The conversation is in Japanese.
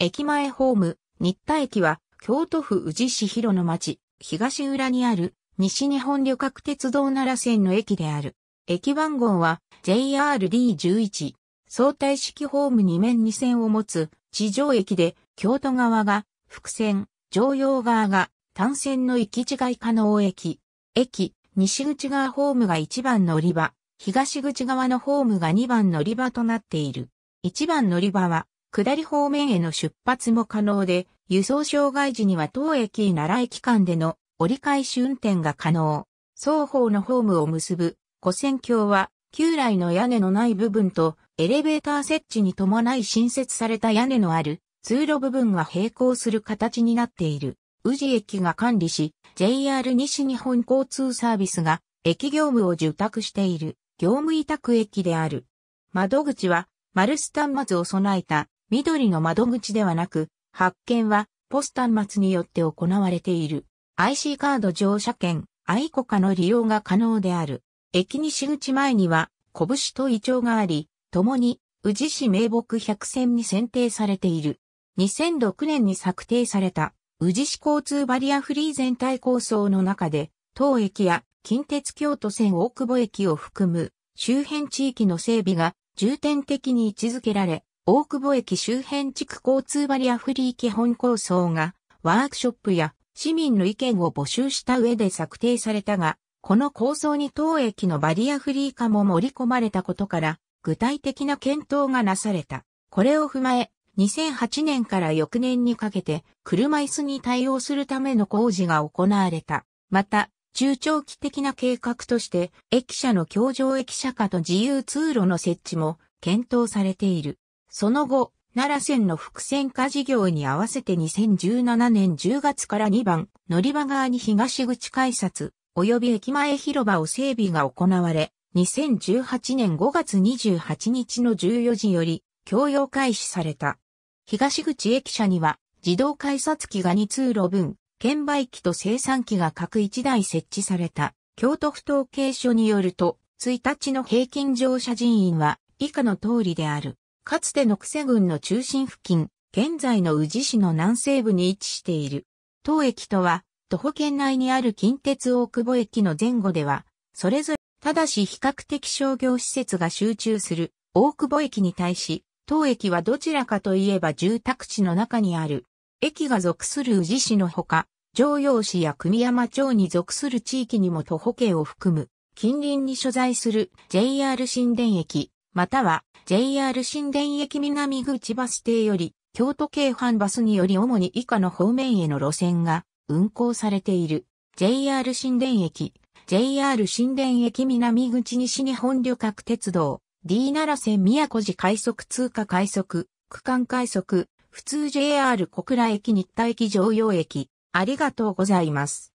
駅前ホーム、新田駅は、京都府宇治市広野町、東浦にある、西日本旅客鉄道奈良線の駅である。駅番号は JRD11。相対式ホーム2面2線を持つ地上駅で、京都側が複線、常用側が単線の行き違い可能駅。駅、西口側ホームが1番乗り場、東口側のホームが2番乗り場となっている。1番乗り場は下り方面への出発も可能で、輸送障害時には当駅奈良駅間での折り返し運転が可能。双方のホームを結ぶ古線橋は旧来の屋根のない部分とエレベーター設置に伴い新設された屋根のある通路部分が並行する形になっている。宇治駅が管理し、JR 西日本交通サービスが駅業務を受託している業務委託駅である。窓口はマルス端ズを備えた緑の窓口ではなく、発券はポスター末によって行われている。IC カード乗車券、i コカの利用が可能である。駅西口前には、拳と胃腸があり、共に、宇治市名木百選に選定されている。2006年に策定された、宇治市交通バリアフリー全体構想の中で、当駅や近鉄京都線大久保駅を含む周辺地域の整備が重点的に位置づけられ、大久保駅周辺地区交通バリアフリー基本構想が、ワークショップや市民の意見を募集した上で策定されたが、この構想に当駅のバリアフリー化も盛り込まれたことから、具体的な検討がなされた。これを踏まえ、2008年から翌年にかけて、車椅子に対応するための工事が行われた。また、中長期的な計画として、駅舎の共上駅舎化と自由通路の設置も検討されている。その後、奈良線の複線化事業に合わせて2017年10月から2番、乗り場側に東口改札、及び駅前広場を整備が行われ、2018年5月28日の14時より、供用開始された。東口駅舎には、自動改札機が2通路分、券売機と生産機が各1台設置された。京都府統計所によると、1日の平均乗車人員は以下の通りである。かつての癖郡の中心付近、現在の宇治市の南西部に位置している。当駅とは、徒歩圏内にある近鉄大久保駅の前後では、それぞれ、ただし比較的商業施設が集中する大久保駅に対し、当駅はどちらかといえば住宅地の中にある。駅が属する宇治市のほか、常用市や組山町に属する地域にも徒歩圏を含む、近隣に所在する JR 新田駅、または JR 新田駅南口バス停より、京都京阪バスにより主に以下の方面への路線が運行されている。JR 新田駅、JR 新田駅南口西日本旅客鉄道、D 奈良線宮古寺快速通過快速、区間快速、普通 JR 小倉駅日田駅常用駅、ありがとうございます。